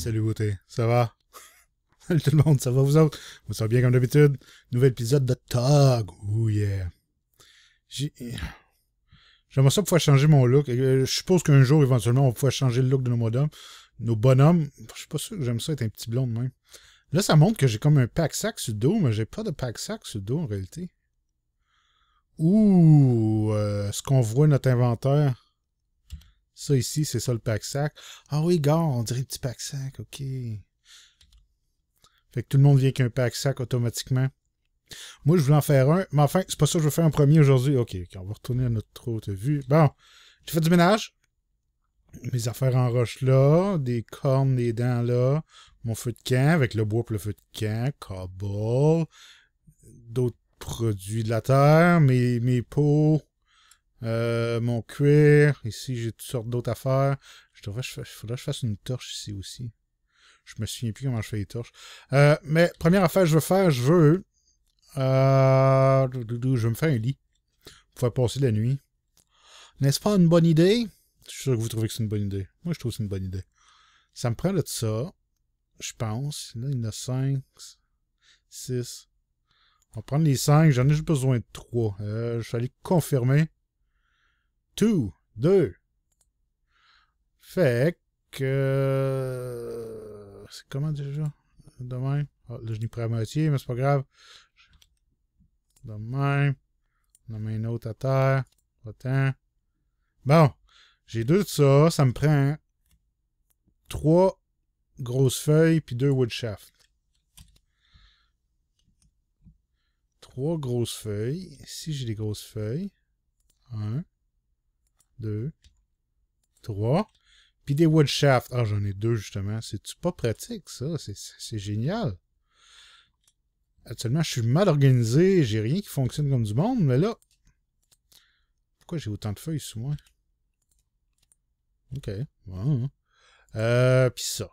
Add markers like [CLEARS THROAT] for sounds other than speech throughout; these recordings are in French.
Salut beauté, ça va? [LAUGHS] Salut tout le monde, ça va vous autres? Vous savez bien comme d'habitude? Nouvel épisode de Tog, oh yeah! J'aimerais ça pouvoir changer mon look. Euh, je suppose qu'un jour, éventuellement, on va changer le look de nos bonhommes. Nos bonhommes, je suis pas sûr que j'aime ça être un petit blond de même. Là, ça montre que j'ai comme un pack sac sur le dos, mais j'ai pas de pack sac sur le dos en réalité. Ouh, euh, ce qu'on voit notre inventaire? Ça ici, c'est ça le pack sac. Ah oui, gars, on dirait petit pack sac, ok. Fait que tout le monde vient avec un pack sac automatiquement. Moi, je voulais en faire un, mais enfin, c'est pas ça que je veux faire en premier aujourd'hui. Ok, on va retourner à notre autre vue. Bon, j'ai fait du ménage. Mes affaires en roche là, des cornes, des dents là, mon feu de camp avec le bois pour le feu de camp, cobble, d'autres produits de la terre, mes, mes pots, euh, mon cuir. Ici, j'ai toutes sortes d'autres affaires. Je devrais, je, faudrait que je fasse une torche ici aussi. Je me souviens plus comment je fais les torches. Euh, mais première affaire que je veux faire, je veux... Euh, je veux me faire un lit. Pour faire passer la nuit. N'est-ce pas une bonne idée? Je suis sûr que vous trouvez que c'est une bonne idée. Moi, je trouve que c'est une bonne idée. Ça me prend de ça. Je pense. Là, il y en a 5, 6. On va prendre les 5. J'en ai juste besoin de 3. Euh, je vais aller confirmer. 2, Fait que... Euh, c'est comment déjà? Demain. Ah, là, je n'ai pas à moitié, mais c'est pas grave. Demain. On a une autre à terre. Autant. Bon. J'ai deux de ça. Ça me prend trois grosses feuilles puis deux wood shafts Trois grosses feuilles. Ici, j'ai des grosses feuilles. Un. 2, 3. Puis des wood shafts. Ah, j'en ai deux, justement. C'est-tu pas pratique, ça? C'est génial. Actuellement, je suis mal organisé. J'ai rien qui fonctionne comme du monde, mais là... Pourquoi j'ai autant de feuilles sous moi? OK. Hein. Euh, puis ça.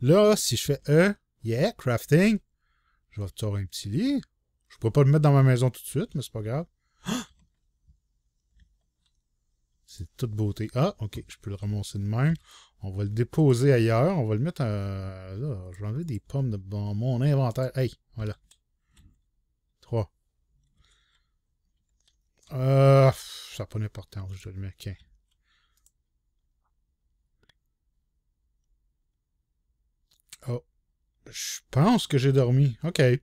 Là, si je fais E, yeah, crafting, je vais avoir un petit lit. Je pourrais pas le mettre dans ma maison tout de suite, mais c'est pas grave. Ah! C'est toute beauté. Ah, ok, je peux le ramasser de même. On va le déposer ailleurs. On va le mettre à... Euh, là, je vais enlever des pommes de... dans mon inventaire. Hey, voilà. Trois. Euh, ça n'a pas d'importance, je le mettre Okay. Oh. Je pense que j'ai dormi. OK. Je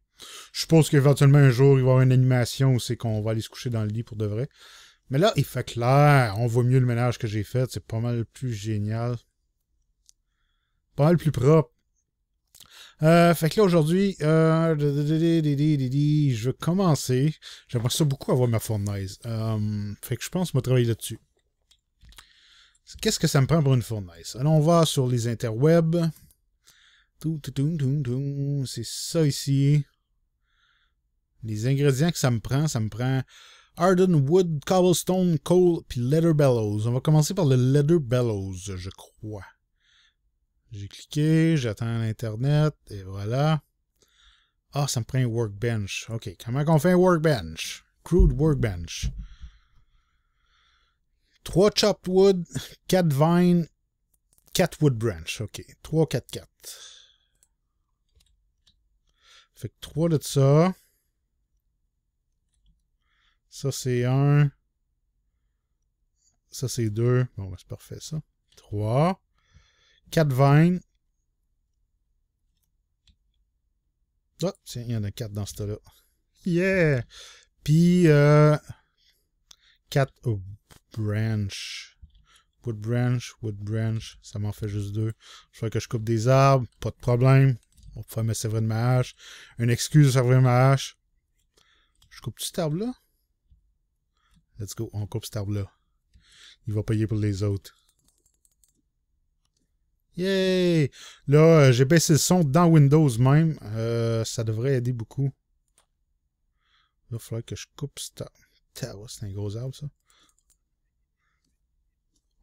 suppose qu'éventuellement un jour, il va y avoir une animation où c'est qu'on va aller se coucher dans le lit pour de vrai. Mais là, il fait clair. On voit mieux le ménage que j'ai fait. C'est pas mal plus génial. Pas mal plus propre. Euh, fait que là, aujourd'hui, euh, je vais commencer. J'aimerais ça beaucoup avoir ma fournaise. Euh, fait que je pense que je travailler là-dessus. Qu'est-ce que ça me prend pour une fournaise? Alors, on va sur les interwebs. C'est ça ici. Les ingrédients que ça me prend, ça me prend Arden, Wood, Cobblestone, Coal, puis Leather Bellows. On va commencer par le Leather Bellows, je crois. J'ai cliqué, j'attends l'Internet, et voilà. Ah, ça me prend un workbench. OK, comment on fait un workbench? Crude workbench. 3 chopped wood, 4 vines, 4 wood branch. OK, 3, 4, 4. Fait que 3 de ça. Ça, c'est un. Ça, c'est deux. Bon, ben, c'est parfait, ça. Trois. Quatre veines. Oh, ah, tiens, il y en a quatre dans ce tas-là. Yeah! Puis, euh, oh, branches. Wood branch, wood branch. Ça m'en fait juste deux. Je crois que je coupe des arbres. Pas de problème. On va faire me servir de ma hache. Une excuse de servir de ma hache. Je coupe tout cet arbre-là. Let's go, on coupe cet arbre-là. Il va payer pour les autres. Yay! Là, euh, j'ai baissé le son dans Windows même. Euh, ça devrait aider beaucoup. Là, il va falloir que je coupe cet arbre. C'est un gros arbre, ça.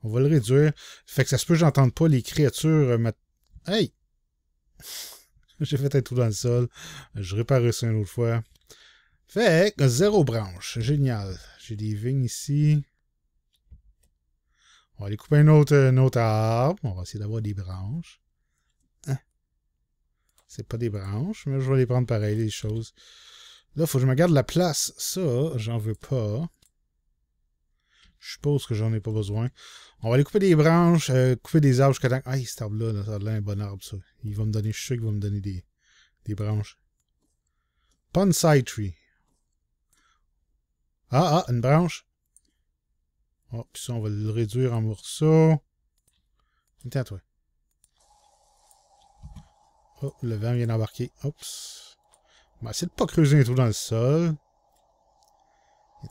On va le réduire. Fait que ça se peut que j'entende pas les créatures... Euh, hey! [LAUGHS] J'ai fait un trou dans le sol. Je réparerai ça une autre fois. Fait que zéro branche. Génial. J'ai des vignes ici. On va aller couper un autre, arbre. On va essayer d'avoir des branches. Hein? C'est pas des branches, mais je vais les prendre pareil, les choses. Là, faut que je me garde la place. Ça, j'en veux pas. Je suppose que j'en ai pas besoin. On va aller couper des branches, euh, couper des arbres jusqu'à Ah, cet arbre-là, ça a un bon arbre, ça. Il va me donner, je suis sûr qu'il va me donner des, des branches. Bonsai tree. Ah, ah, une branche. Oh, puis ça, on va le réduire en morceaux. Tiens, toi. Oh, le vent vient d'embarquer. Oups. On va essayer de pas creuser un trou dans le sol.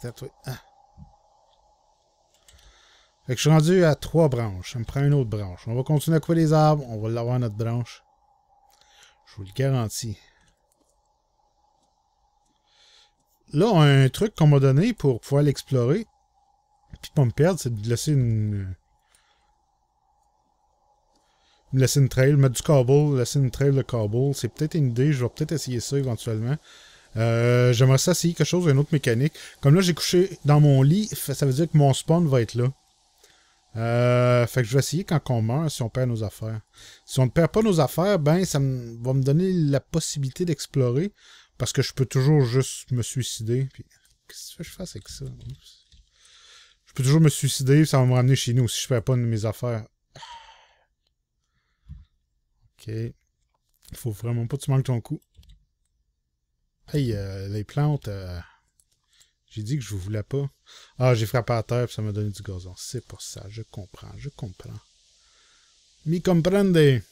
Tiens, toi. Ah. Fait que je suis rendu à trois branches. Ça me prend une autre branche. On va continuer à couper les arbres. On va l'avoir notre branche. Je vous le garantis. Là, un truc qu'on m'a donné pour pouvoir l'explorer, puis pas me perdre, c'est de laisser une... Me laisser une trail, mettre du cobble, laisser une trail de cobble. C'est peut-être une idée, je vais peut-être essayer ça éventuellement. Euh, j'aimerais ça essayer quelque chose, une autre mécanique. Comme là, j'ai couché dans mon lit, ça veut dire que mon spawn va être là. Euh, fait que je vais essayer quand on meurt si on perd nos affaires. Si on ne perd pas nos affaires, ben ça va me donner la possibilité d'explorer. Parce que je peux toujours juste me suicider. Qu'est-ce que je fasse avec ça? Je peux toujours me suicider, ça va me ramener chez nous si je fais pas mes affaires. [SIGHS] Ok. Faut vraiment pas que tu manques ton coup. Hey, euh, les plantes. Euh, j'ai dit que je vous voulais pas. Ah, j'ai frappé à terre ça m'a donné du gazon. C'est pour ça, je comprends, je comprends. Mi comprende.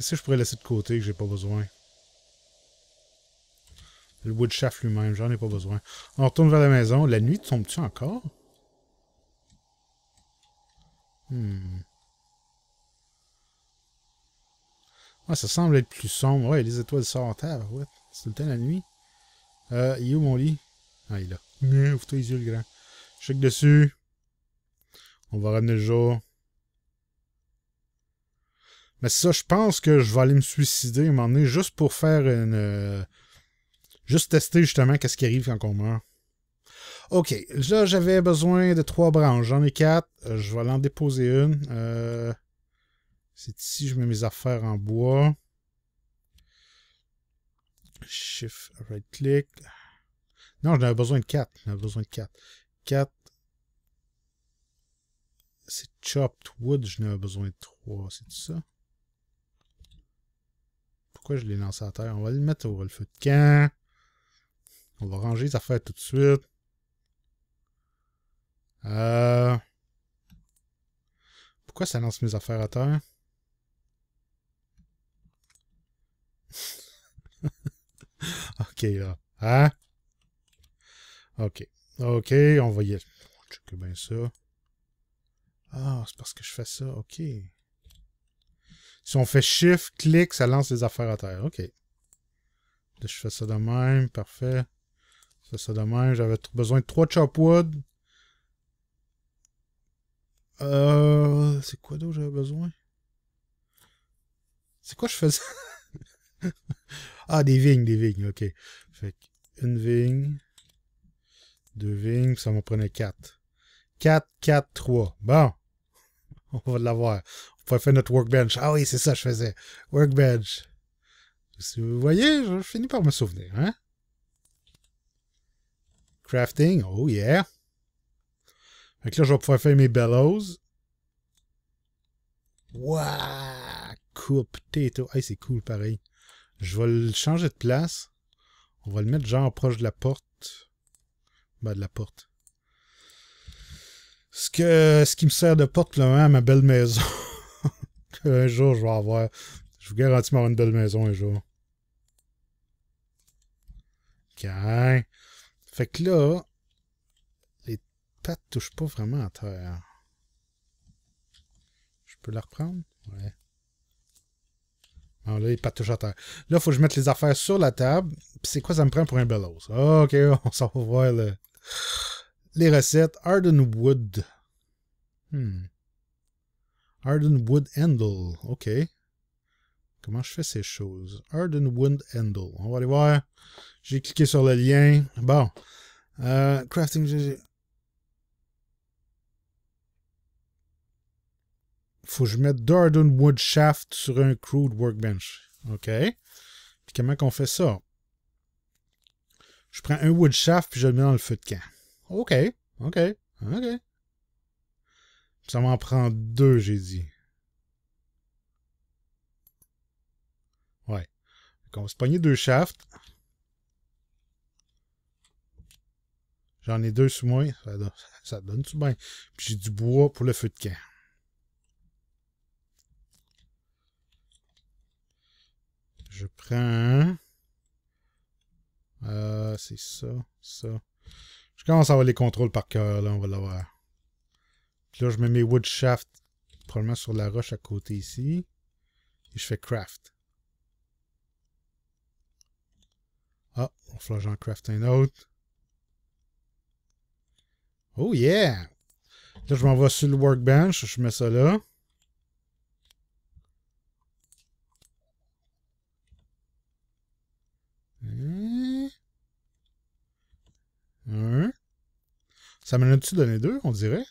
Qu'est-ce que je pourrais laisser de côté que j'ai pas besoin? Le de lui-même, j'en ai pas besoin. On retourne vers la maison. La nuit tombe-tu encore? Hmm. ça semble être plus sombre. Ouais, les étoiles sortent. terre. ouais. C'est le temps de la nuit. Euh, il est où mon lit? Ah, il est là. Ouvre-toi les yeux, le grand. Check dessus. On va ramener le jour. Mais ça, je pense que je vais aller me suicider à un moment donné juste pour faire une. Euh, juste tester justement qu'est-ce qui arrive quand on meurt. OK. Là, j'avais besoin de trois branches. J'en ai quatre. Euh, je vais en déposer une. Euh, c'est ici, je mets mes affaires en bois. Shift, right-click. Non, j'en avais besoin de quatre. J'en avais besoin de quatre. Quatre. C'est chopped wood. J'en ai besoin de trois. C'est ça? Pourquoi je l'ai lancé à terre? On va le mettre au feu de camp. On va ranger les affaires tout de suite. Euh, pourquoi ça lance mes affaires à terre? [LAUGHS] ok, là. Hein? Ok. Ok, on va y aller. bien ça. Ah, c'est parce que je fais ça. Ok. Si on fait Shift, clic, ça lance les affaires à terre. OK. Je fais ça de même. Parfait. Je fais ça de même. J'avais besoin de trois chopwood. Euh, c'est quoi d'autre j'avais besoin? C'est quoi je faisais? [LAUGHS] ah, des vignes, des vignes, ok. Fait une vigne, deux vignes, ça m'en prenait quatre. 4, 4, 3. Bon. [LAUGHS] On va l'avoir faire notre workbench. Ah oui, c'est ça je faisais. Workbench. vous voyez, je finis par me souvenir. Hein. Crafting. Oh yeah. Donc là, je vais pouvoir faire mes bellows. Waouh! Cool potato. Hey, c'est cool, pareil. Je vais le changer de place. On va le mettre genre proche de la porte. Bas de la porte. Ce, que, ce qui me sert de porte, là, à hein, ma belle maison qu'un [LAUGHS] jour je vais avoir. Je vous garantis m'avoir une belle maison un jour. OK. Fait que là, les pattes touchent pas vraiment à terre. Je peux la reprendre? Ouais. Ah là, les pattes touchent à terre. Là, il faut que je mette les affaires sur la table. Puis c'est quoi ça me prend pour un os? OK, [LAUGHS] on s'en va voir les recettes. Arden Wood. Hmm. Wood Handle. OK. Comment je fais ces choses? Wood Handle. On va aller voir. J'ai cliqué sur le lien. Bon. Euh, crafting... Faut que je mette Wood Shaft sur un crude workbench. OK. Puis comment qu'on fait ça? Je prends un wood shaft puis je le mets dans le feu de camp. OK. OK. OK. Ça m'en prend deux, j'ai dit. Ouais. Donc on va se pogner deux shafts. J'en ai deux sous moi. Ça donne, tout bien. Puis j'ai du bois pour le feu de camp. Je prends. Euh, c'est ça, ça. Je commence à avoir les contrôles par cœur, là, on va l'avoir là, je mets mes wood shaft probablement sur la roche à côté ici. Et je fais craft. Ah, on va j'en craft un autre. Oh yeah! Là, je m'en vais sur le workbench. Je mets ça là. Hein? Un. Ça m'en a-tu donné deux, on dirait?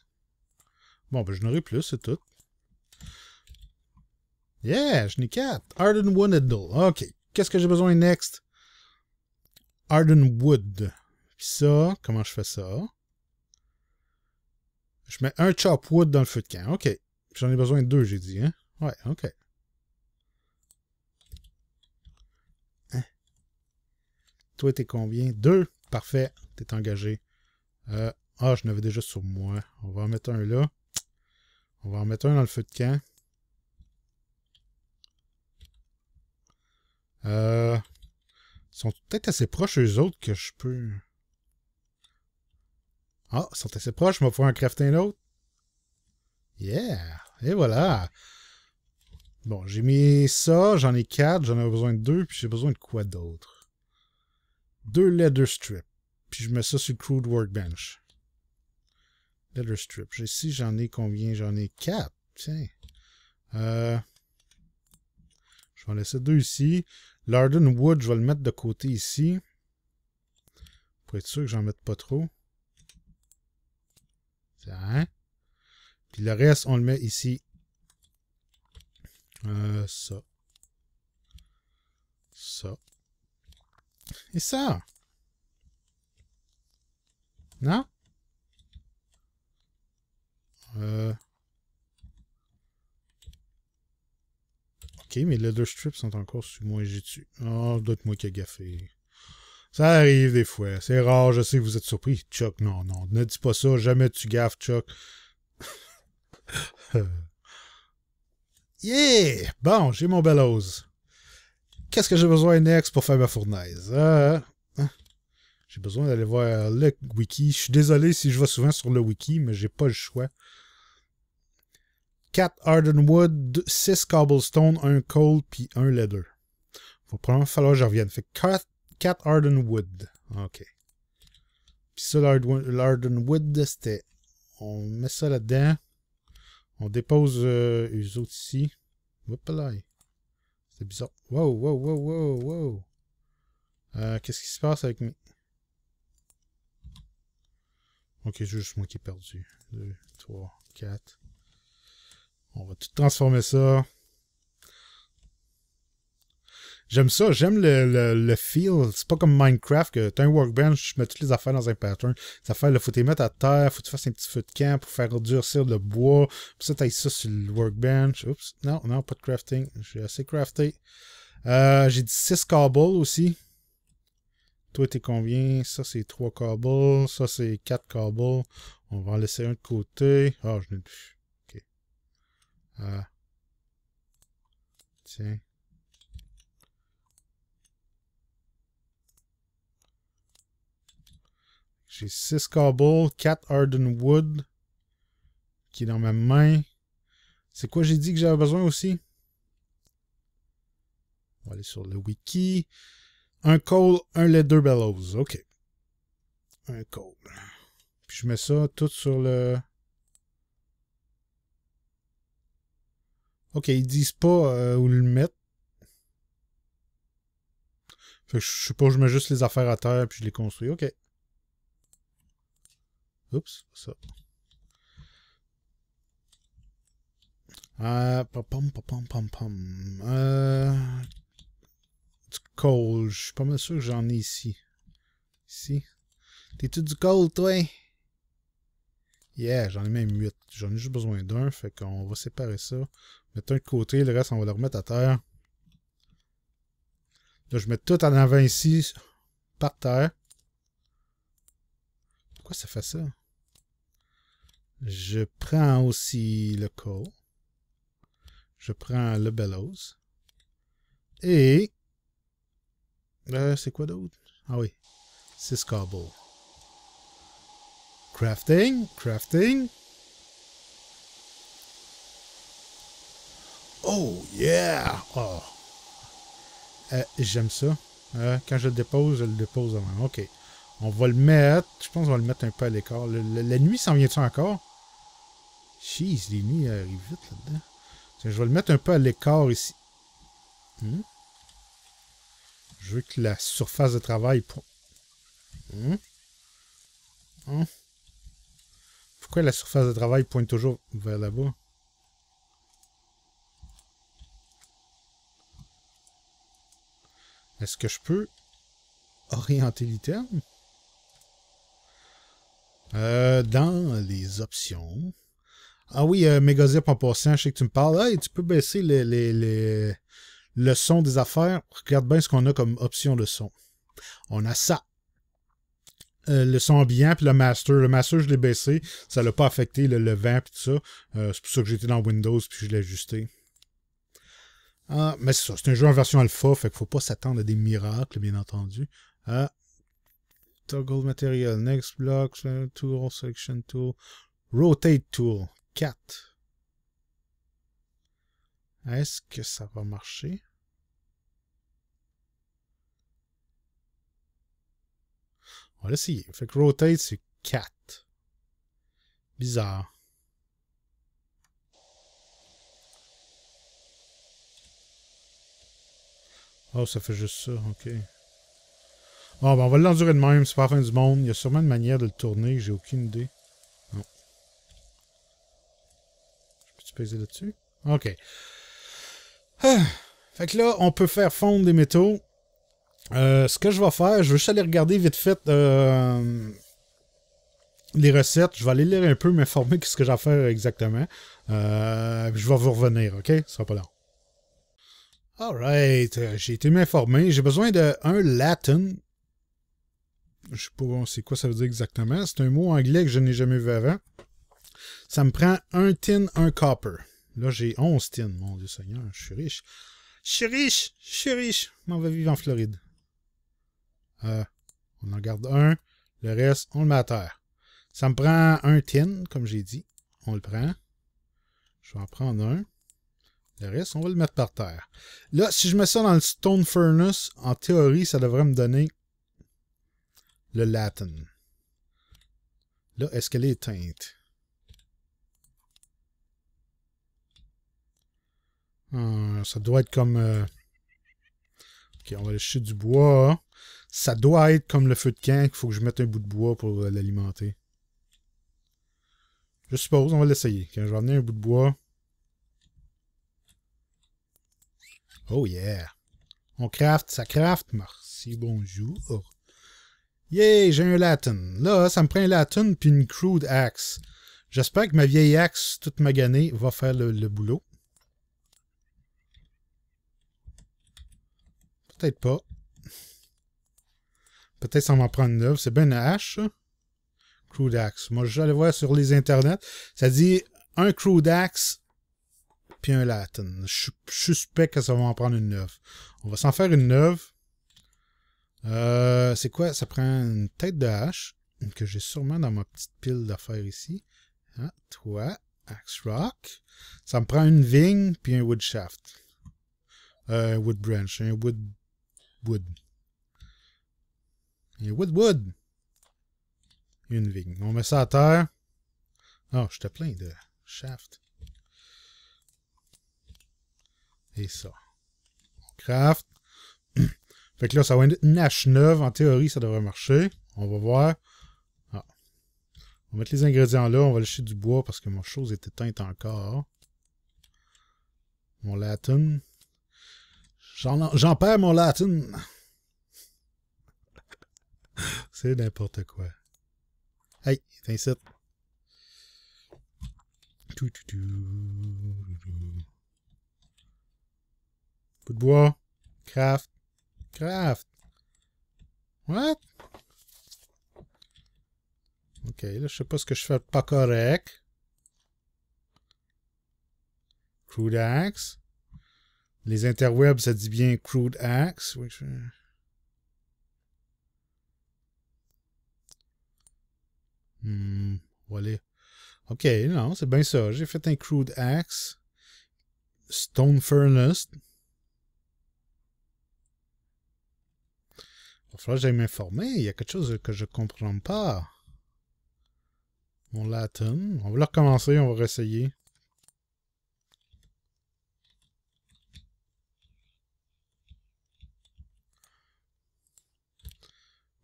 Bon, ben, je n'aurai plus, c'est tout. Yeah, je n'ai quatre. Ardenwood Needle. OK. Qu'est-ce que j'ai besoin next? Wood. Puis ça, comment je fais ça? Je mets un Chop Wood dans le feu de camp. OK. J'en ai besoin de deux, j'ai dit. Hein? Ouais, OK. Hein? Toi, t'es combien? Deux. Parfait. T'es engagé. Euh, ah, je n'avais déjà sur moi. On va en mettre un là. On va en mettre un dans le feu de camp. Euh, ils sont peut-être assez proches eux autres que je peux... Ah, ils sont assez proches, je vais pouvoir en crafter un autre. Yeah! Et voilà! Bon, j'ai mis ça, j'en ai quatre, j'en ai besoin de deux, puis j'ai besoin de quoi d'autre? Deux leather strips. Puis je mets ça sur le crude workbench. Better Strip. Ici, j'en ai combien? J'en ai quatre. Tiens. Euh, je vais en laisser deux ici. Larden Wood, je vais le mettre de côté ici. Pour être sûr que j'en mette pas trop. Tiens. Hein? Puis le reste, on le met ici. Euh, ça. Ça. Et ça. Non? Ok, euh, Ok, mes leather strips sont encore sous moi et j'ai tué. Oh, ah, d'autres moi qui a gaffé. Ça arrive des fois. C'est rare, je sais que vous êtes surpris. Chuck, non, non, ne dis pas ça. Jamais tu gaffes, Chuck. [LAUGHS] Euh, yeah! Bon, j'ai mon bellows. Qu'est-ce que j'ai besoin next pour faire ma fournaise? Hein, hein? J'ai besoin d'aller voir le wiki. Je suis désolé si je vais souvent sur le wiki, mais j'ai pas le choix. 4 Wood, 6 Cobblestone, 1 Coal, puis 1 Leather. Il va probablement falloir que je revienne. Fait 4, 4 Wood OK. Puis ça, l'Hardenwood, c'était... On met ça là-dedans. On dépose les euh, autres ici. C'est bizarre. Wow, wow, wow, wow, wow. Euh, qu'est-ce qui se passe avec moi? Ok, juste moi qui ai perdu. 2, 3, 4. On va tout transformer ça. J'aime ça, j'aime le, le, feel. C'est pas comme Minecraft que t'as un workbench, Tu mets toutes les affaires dans un pattern. Ça fait là, faut les mettre à terre, faut que tu fasses un petit feu de camp pour faire durcir le bois. Puis ça, t'as ça sur le workbench. Oups, non, non, pas de crafting. J'ai assez crafté. Euh, j'ai dit 6 cobbles aussi. Toi, t'es combien? Ça, c'est 3 cobbles. Ça, c'est 4 cobbles. On va en laisser un de côté. Ah, je n'ai plus. Ah. J'ai 6 cobbles, 4 Ardenwood qui est dans ma main. C'est quoi j'ai dit que j'avais besoin aussi? On va aller sur le wiki. Un coal, un leather bellows. OK. Un coal. Puis je mets ça tout sur le... Ok, ils disent pas euh, où le mettre. Fait que je sais pas, je mets juste les affaires à terre puis je les construis. Ok. Oups, ça. Euh, pom pom pom pom Euh, du coal, je suis pas mal sûr que j'en ai ici. Ici. T'es-tu du coal, toi? Yeah, j'en ai même 8. J'en ai juste besoin d'un, fait qu'on va séparer ça. Mettre un côté, le reste, on va le remettre à terre. Là, je mets tout en avant ici, par terre. Pourquoi ça fait ça? Je prends aussi le coal. Je prends le bellows. Et... Euh, c'est quoi d'autre? Ah oui, c'est Scarborough. Crafting, crafting. Oh yeah! Oh. Euh, j'aime ça. Euh, quand je le dépose, je le dépose avant. Ok. On va le mettre. Je pense qu'on va le mettre un peu à l'écart. La nuit s'en vient-tu encore? Jeez, les nuits arrivent vite là-dedans. Je vais le mettre un peu à l'écart ici. Hmm? Je veux que la surface de travail... Hmm? hmm? Pourquoi la surface de travail pointe toujours vers là-bas? Est-ce que je peux orienter l'item? Euh, dans les options. Ah oui, euh, Megazip en passant, je sais que tu me parles. Hey, tu peux baisser les, le son des affaires. Regarde bien ce qu'on a comme option de son. On a ça. Euh, le son ambiant puis le master. Le master, je l'ai baissé. Ça l'a pas affecté le, le vent puis tout ça. Euh, c'est pour ça que j'étais dans Windows puis je l'ai ajusté. Ah, mais c'est ça. C'est un jeu en version alpha. Fait qu'il faut pas s'attendre à des miracles, bien entendu. Ah. Toggle material. Next block. Tool. Selection tool. Rotate tool. 4. Est-ce que ça va marcher? On va l'essayer. Fait que rotate, c'est 4. Bizarre. Oh, ça fait juste ça, ok. Bon, ah, ben on va l'endurer de même, c'est pas la fin du monde. Il y a sûrement une manière de le tourner, j'ai aucune idée. Non. Je peux-tu peser là-dessus? Ok. Ah, fait que là, on peut faire fondre des métaux. Euh, ce que je vais faire, je vais juste aller regarder vite fait euh, les recettes. Je vais aller lire un peu, m'informer de ce que j'ai à faire exactement. Euh, je vais vous revenir, OK? Ce sera pas long. Alright, j'ai été m'informer. J'ai besoin de un Latin. Je sais pas c'est quoi ça veut dire exactement. C'est un mot anglais que je n'ai jamais vu avant. Ça me prend un tin, un copper. Là, j'ai 11 tin. Mon Dieu Seigneur, je suis riche. Je suis riche, je suis riche. On va vivre en Floride. Euh, on en garde un. Le reste, on le met à terre. Ça me prend un tin, comme j'ai dit. On le prend. Je vais en prendre un. Le reste, on va le mettre par terre. Là, si je mets ça dans le Stone Furnace, en théorie, ça devrait me donner le Latin. Là, est-ce qu'elle est éteinte? Euh, ça doit être comme... Euh, ok, on va aller chercher du bois ça doit être comme le feu de camp, qu'il faut que je mette un bout de bois pour euh, l'alimenter. Je suppose, on va l'essayer. Quand je vais amener un bout de bois. Oh yeah! On craft, ça craft, merci, bonjour. yay, j'ai un latin. Là, ça me prend un latin puis une crude axe. J'espère que ma vieille axe, toute maganée, va faire le boulot. Peut-être pas. Peut-être ça va prendre une neuve. C'est bien une hache, Crew axe. Moi, j'allais voir sur les internets. Ça dit un crude axe puis un latin. Je suspect que ça va en prendre une neuve. On va s'en faire une neuve. Euh, c'est quoi? Ça prend une tête de hache que j'ai sûrement dans ma petite pile d'affaires ici. Ah, toi, axe rock. Ça me prend une vigne puis un wood shaft. Un euh, wood branch, un wood wood. Il y a Woodwood. une vigne. On met ça à terre. Ah, j'étais plein de shaft. Et ça. On craft. [CLEARS THROAT] fait que là, ça va être une hache neuve. En théorie, ça devrait marcher. On va voir. Ah. On va mettre les ingrédients là. On va lâcher du bois parce que ma chose est éteinte encore. Mon latin. J'en perds mon latin. C'est n'importe quoi. Hey, t'inquiète Tout, tout, tout. Coup de bois. Craft. Craft. What? Ok, là, je sais pas ce que je fais pas correct. Crude Axe. Les interwebs, ça dit bien Crude Axe. Oui, je... Hmm, voilà. OK, non, c'est bien ça. J'ai fait un Crude Axe. Stone Furnace. Il va falloir que j'aille m'informer. Il y a quelque chose que je comprends pas. Mon Latin. On va le recommencer, on va réessayer.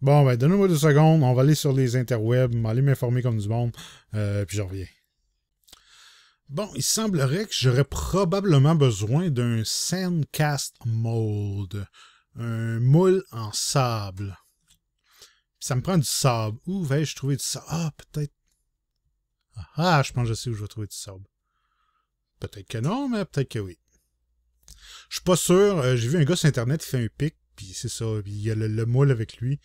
Bon, ben, donnez-moi deux secondes. On va aller sur les interwebs, aller m'informer comme du monde, euh, puis je reviens. Bon, il semblerait que j'aurais probablement besoin d'un sandcast mold, un moule en sable. ça me prend du sable. Où vais-je trouver du sable? Ah, peut-être... Ah, ah je pense que je sais où je vais trouver du sable. Peut-être que non, mais peut-être que oui. Je suis pas sûr. Euh, j'ai vu un gars sur Internet, qui fait un pic, puis c'est ça. il y a le moule avec lui.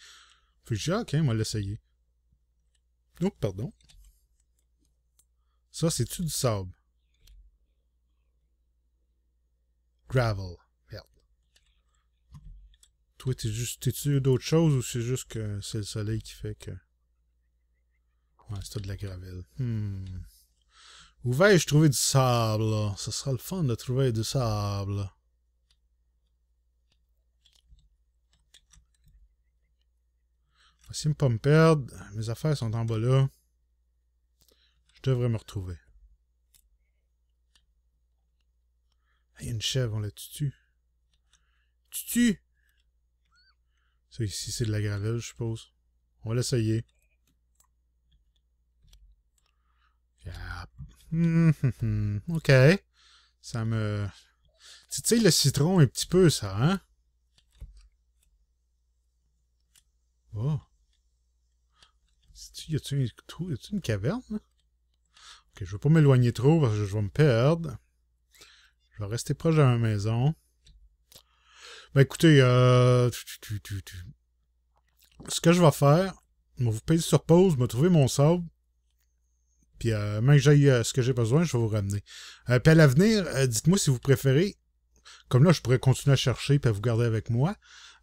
Fait que je dis, ah, ok, on l'essayer. Donc, pardon. Ça, c'est-tu du sable? Gravel. Merde. Toi, t'es juste, tu d'autres choses ou c'est juste que c'est le soleil qui fait que. Ouais, c'est de la gravelle. Hmm. Où vais-je trouver du sable? Ce sera le fun de trouver du sable. Si ne pas me perdre. Mes affaires sont en bas là. Je devrais me retrouver. Il y a une chèvre, on la tue. Tutu! Ça ici, c'est de la gravelle, je suppose. On va l'essayer. [LAUGHS] Ok. Ça me... Tu sais, le citron, un petit peu, ça, hein? Oh y a t une, une caverne? Ok, je vais pas m'éloigner trop parce que je vais me perdre. Je vais rester proche de ma maison. Ben écoutez, euh, ce que je vais faire, je vais vous payer sur pause, me trouver mon sable. Puis, euh, même que j'aille euh, ce que j'ai besoin, je vais vous ramener. Euh, puis à l'avenir, euh, dites-moi si vous préférez. Comme là, je pourrais continuer à chercher puis vous garder avec moi.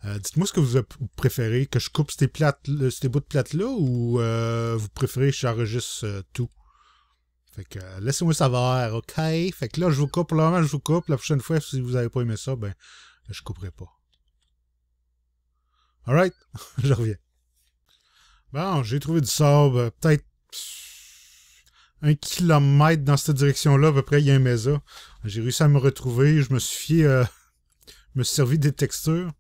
Euh, dites-moi ce que vous préférez, que je coupe euh, ces, bouts de plates-là ou euh, vous préférez que j'enregistre tout. Fait que laissez-moi savoir, ok? Fait que là, je vous coupe, pour le je vous coupe. La prochaine fois, si vous n'avez pas aimé ça, ben, je couperai pas. Alright, [LAUGHS] je reviens. Bon, j'ai trouvé du sable, peut-être un kilomètre dans cette direction-là, à peu près, il y a un mesa. J'ai réussi à me retrouver, je me suis fié, [LAUGHS] me suis servi des textures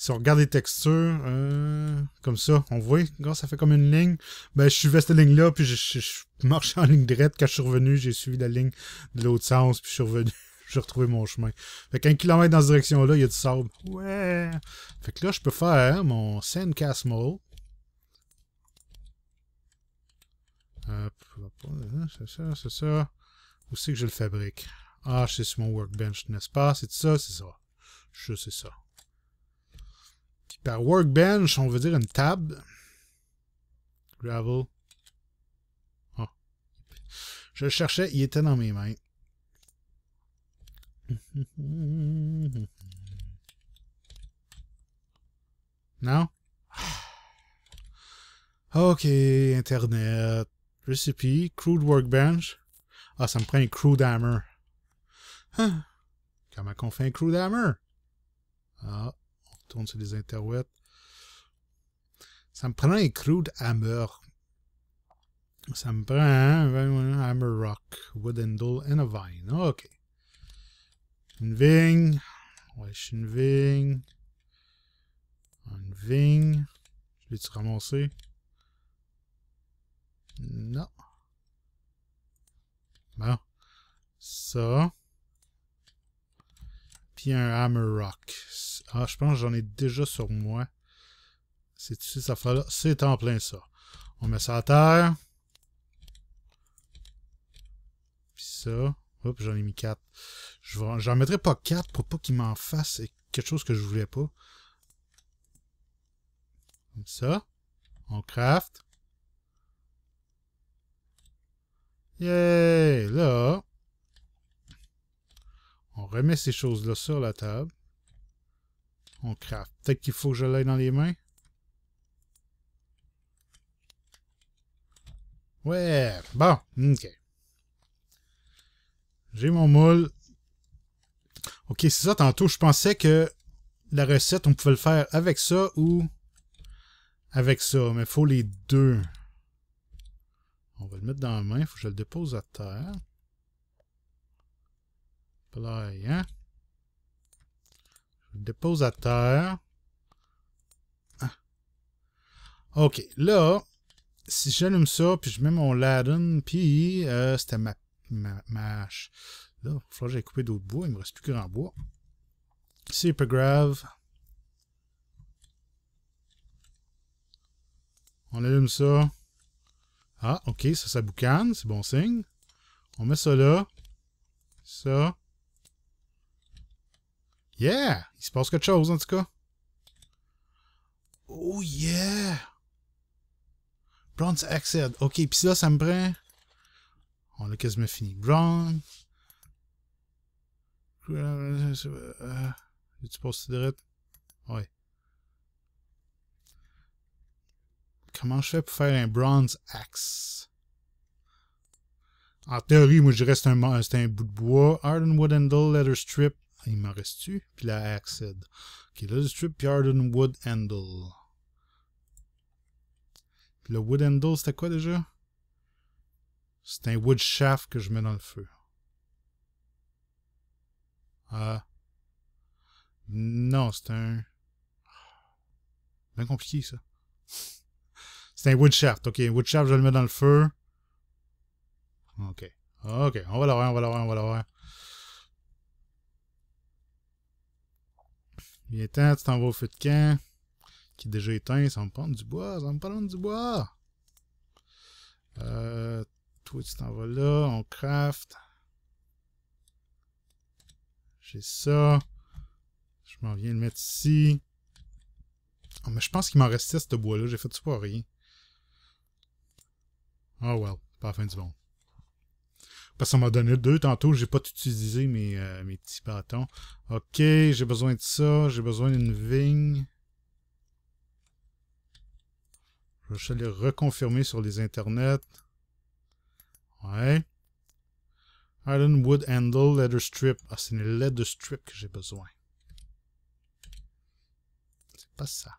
si on regarde les textures, euh, comme ça, on voit, ça fait comme une ligne. Ben, je suivais cette ligne-là, puis je, je, en ligne droite. Quand je suis revenu, j'ai suivi la ligne de l'autre sens, puis je suis revenu. [LAUGHS] j'ai retrouvé mon chemin. Fait qu'un kilomètre dans cette direction-là, il y a du sable. Ouais! Fait que là, je peux faire mon sandcastle. Hop, hein, c'est ça, c'est ça. Où c'est que je le fabrique? Ah, c'est sur mon workbench, n'est-ce pas? C'est ça, c'est ça. Je sais ça par workbench, on veut dire une table. Gravel. Oh. Je cherchais, il était dans mes mains. [LAUGHS] Non? [SIGHS] Ok, Internet. Recipe, crude workbench. Ah, ça me prend un crude hammer. Huh. Comment on fait un crude hammer? Ah, tourne sur les interwebs. Ça me prend un crude hammer. Ça me prend un hammer rock, wood handle and a vine. Ah, OK. Une vigne. Ouais, une vigne. Ah, une vigne. Je vais te ramasser. Non. Bon. Ça. Puis un Hammer Rock. Ah, je pense que j'en ai déjà sur moi. C'est tu ça fera C'est en plein ça. On met ça à terre. Puis ça. Hop, j'en ai mis 4. J'en mettrai pas quatre pour pas qu'il m'en fasse quelque chose que je voulais pas. Comme ça. On craft. Yay! mets ces choses-là sur la table. On craft. Peut-être qu'il faut que je l'aille dans les mains. Ouais, bon, ok. J'ai mon moule. Ok, c'est ça, tantôt, je pensais que la recette, on pouvait le faire avec ça ou avec ça, mais il faut les deux. On va le mettre dans la main, il faut que je le dépose à terre hein? Je le dépose à terre. Ah. OK, là, si j'allume ça, puis je mets mon ladder, puis euh, c'était ma, ma, Là, il faut que j'aille couper d'autres bois, il ne me reste plus grand bois. C'est pas grave. On allume ça. Ah, ok, ça, ça boucane, c'est bon signe. On met ça là. Ça. Yeah! Il se passe quelque chose, en tout cas. Oh yeah! Bronze Head. Ok, puis là, ça me prend... On a quasiment fini. Bronze... Euh, tu passes direct? Ouais. Comment je fais pour faire un bronze axe? En théorie, moi je dirais c'est un, bout de bois. Iron wood handle, leather strip, il m'en reste-tu? Puis là, accède. Ok, là, je strip un Wood Handle. Puis le Wood Handle, c'était quoi déjà? C'est un Wood Shaft que je mets dans le feu. Ah. Non, c'est un... Bien compliqué, ça. C'est un wood shaft. OK, wood shaft, je le mets dans le feu. OK. OK, on va l'avoir, on va l'avoir, on va l'avoir. Il est temps, tu t'en vas au feu de camp. Qui est déjà éteint, ça va me prendre du bois, ça va me prendre du bois. Euh, toi, tu t'en vas là, on craft. J'ai ça. Je m'en viens le mettre ici. Ah, mais je pense qu'il m'en restait ce bois-là. J'ai fait tout pour rien. Oh well, pas la fin du monde. Parce qu'on m'a donné deux tantôt, j'ai pas utilisé mes, euh, mes petits bâtons. Ok, j'ai besoin de ça, j'ai besoin d'une vigne. Je vais aller reconfirmer sur les internets. Ouais. Iron Wood Handle Leather Strip. Ah, c'est une leather strip que j'ai besoin. C'est pas ça.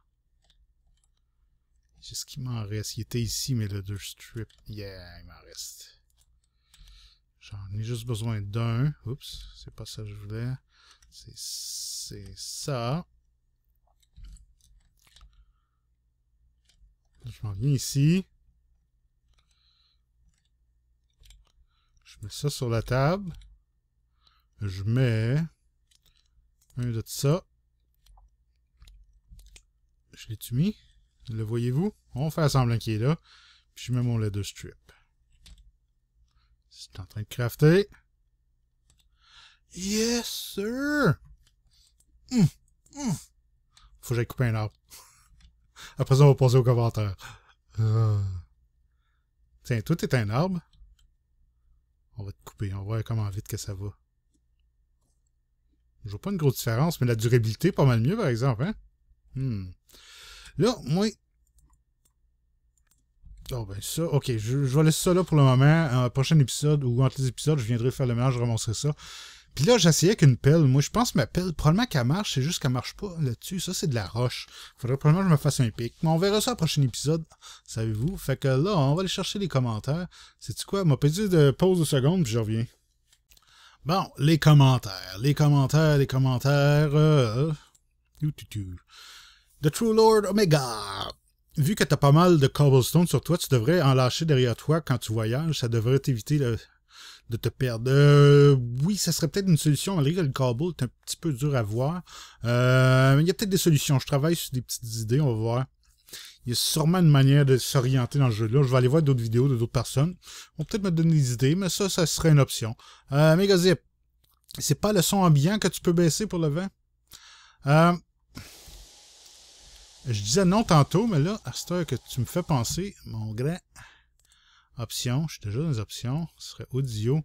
C'est ce qui m'en reste. Il était ici, mais leather strip. Yeah, il m'en reste. J'en ai juste besoin d'un. Oups, c'est pas ça que je voulais. C'est ça. Je m'en viens ici. Je mets ça sur la table. Je mets un de ça. Je l'ai-tu mis? Le voyez-vous? On fait semblant qu'il est là. Puis je mets mon leather strip. C'est en train de crafter. Yes, sir! Hum, hum. Faut que j'aille couper un arbre. [LAUGHS] Après ça, on va poser au commentaire. Euh. Tiens, tout est un arbre. On va te couper. On va voir comment vite que ça va. Je vois pas une grosse différence, mais la durabilité est pas mal mieux, par exemple. Hein? Hum. Là, moi, Oh ben ça, ok, je, vais laisser ça là pour le moment. Un prochain épisode ou entre les épisodes, je viendrai faire le ménage, remonterai ça. Puis là, j'essayais qu'une pelle. Moi, je pense que ma pelle, probablement qu'elle marche, c'est juste qu'elle marche pas là-dessus. Ça, c'est de la roche. Faudrait probablement que je me fasse un pic. Mais on verra ça au prochain épisode, savez-vous. Fait que là, on va aller chercher les commentaires. C'est-tu quoi? M'a dit de pause de seconde, puis je reviens. Bon, les commentaires, les commentaires, les commentaires. Euh, euh, The True Lord Omega vu que tu as pas mal de cobblestone sur toi, tu devrais en lâcher derrière toi quand tu voyages. Ça devrait t'éviter de te perdre. Euh, oui, ça serait peut-être une solution, malgré que le cobble est un petit peu dur à voir. Euh, il y a peut-être des solutions. Je travaille sur des petites idées, on va voir. Il y a sûrement une manière de s'orienter dans le jeu-là. Je vais aller voir d'autres vidéos de d'autres personnes. On peut-être me donner des idées, mais ça, ça serait une option. Euh, Megazip, c'est pas le son ambiant que tu peux baisser pour le vent? Euh, je disais non tantôt, mais là, à cette heure que tu me fais penser, mon grand option, je suis déjà dans les options, ce serait audio,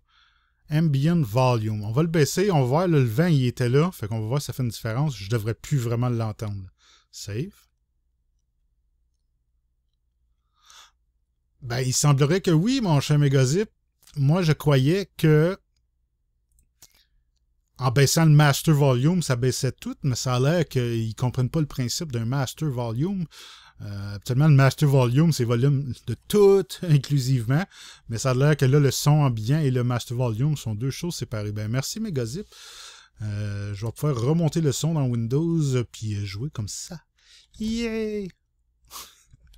ambient volume. On va le baisser, on va voir, le vent, il était là, fait qu'on va voir si ça fait une différence. Je devrais plus vraiment l'entendre. Save. Ben, il semblerait que oui, mon cher Megazip. Moi, je croyais que en baissant le master volume, ça baissait tout, mais ça a l'air qu'ils ne comprennent pas le principe d'un master volume. Euh, Tellement le master volume, c'est volume de tout, [LAUGHS] inclusivement. Mais ça a l'air que là, le son ambiant et le master volume sont deux choses séparées. Ben, merci, Megazip. Euh, je vais pouvoir remonter le son dans Windows puis jouer comme ça. Yay!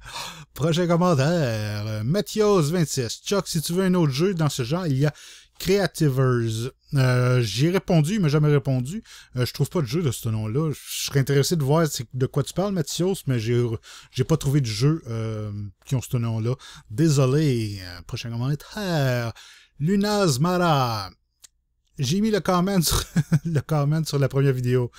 [LAUGHS] Prochain commentaire, Mathias26. Chuck, si tu veux un autre jeu dans ce genre, il y a Creativers. Euh, j'ai répondu, mais jamais répondu. Euh, je trouve pas de jeu de ce nom-là. Je serais intéressé de voir de quoi tu parles, Mathios, mais j'ai pas trouvé de jeu euh, qui ont ce nom-là. Désolé. Prochain commentaire. Lunaz Mara. J'ai mis le comment, [LAUGHS] le comment sur la première vidéo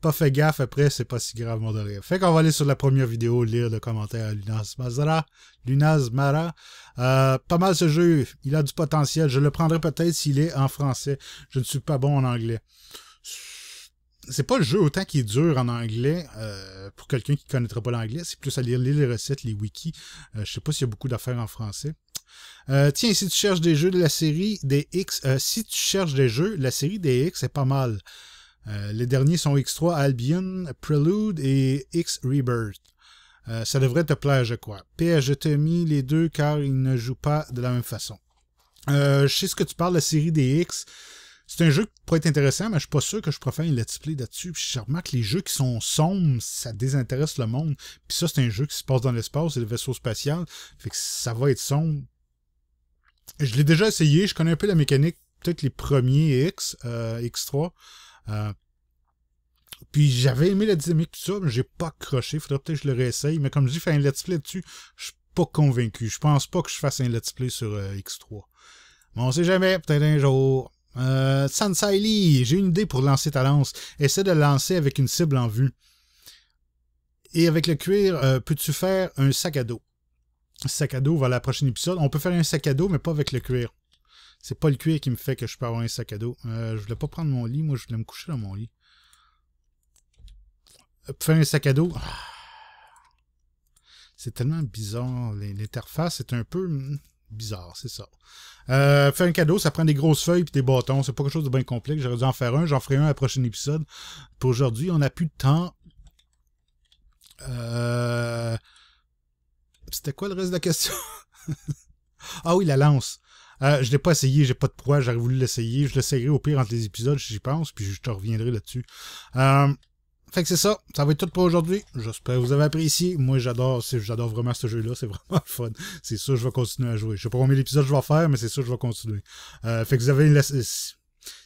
pas fait gaffe après, c'est pas si grave, mon rire. Fait qu'on va aller sur la première vidéo, lire le commentaire à Lunaz Mazara. Lunaz Mara. Euh, pas mal ce jeu, il a du potentiel. Je le prendrai peut-être s'il est en français. Je ne suis pas bon en anglais. C'est pas le jeu autant qui est dur en anglais euh, pour quelqu'un qui ne connaîtra pas l'anglais. C'est plus à lire, les recettes, les wikis. Euh, je sais pas s'il y a beaucoup d'affaires en français. tiens, si tu cherches des jeux de la série des X, si tu cherches des jeux, la série des X est pas mal. Euh, les derniers sont X3 Albion, Prelude et X Rebirth. Euh, ça devrait te plaire, je crois. je mis les deux car ils ne jouent pas de la même façon. Euh, je sais ce que tu parles, la série des X. C'est un jeu qui pourrait être intéressant, mais je suis pas sûr que je préfère une let's play là-dessus. je remarque que les jeux qui sont sombres, ça désintéresse le monde. Puis ça, c'est un jeu qui se passe dans l'espace, c'est le vaisseau spatial. ça va être sombre. Je l'ai déjà essayé, je connais un peu la mécanique, peut-être les premiers X, euh, X3. Euh, puis j'avais aimé la dynamique, tout ça, mais j'ai pas accroché. Faudrait peut-être que je le réessaye. Mais comme je dis, faire un let's play dessus, je suis pas convaincu. Je pense pas que je fasse un let's play sur euh, X3. Mais on sait jamais, peut-être un jour. Euh, Sansaili, j'ai une idée pour lancer ta lance. Essaie de lancer avec une cible en vue. Et avec le cuir, euh, peux-tu faire un sac à dos? Sac à dos, voilà, la prochaine épisode. On peut faire un sac à dos, mais pas avec le cuir. C'est pas le cuir qui me fait que je peux avoir un sac à dos. Euh, je voulais pas prendre mon lit. Moi, je voulais me coucher dans mon lit. Euh, faire un sac à dos. Ah! C'est tellement bizarre. L'interface est un peu hmm, bizarre, c'est ça. Euh, faire un cadeau, ça prend des grosses feuilles et des bâtons. C'est pas quelque chose de bien complexe. J'aurais dû en faire un. J'en ferai un à prochain épisode. Pour aujourd'hui, on n'a plus de temps. C'était quoi le reste de la question? [LAUGHS] ah oui, la lance. Je euh, je l'ai pas essayé, j'ai pas de poids, j'aurais voulu l'essayer. Je l'essayerai au pire entre les épisodes, j'y pense, puis je te reviendrai là-dessus. Euh, fait que c'est ça, ça va être tout pour aujourd'hui. J'espère que vous avez apprécié. Moi, j'adore, j'adore vraiment ce jeu-là, c'est vraiment fun. C'est sûr, je vais continuer à jouer. Je sais pas combien d'épisodes je vais faire, mais c'est sûr, je vais continuer. Euh, fait que vous avez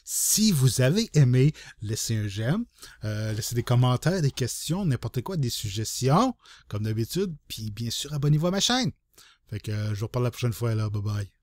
si vous avez aimé, laissez un j'aime, laissez des commentaires, des questions, n'importe quoi, des suggestions, comme d'habitude, puis bien sûr, abonnez-vous à ma chaîne. Fait que je vous reparle la prochaine fois, là, bye bye.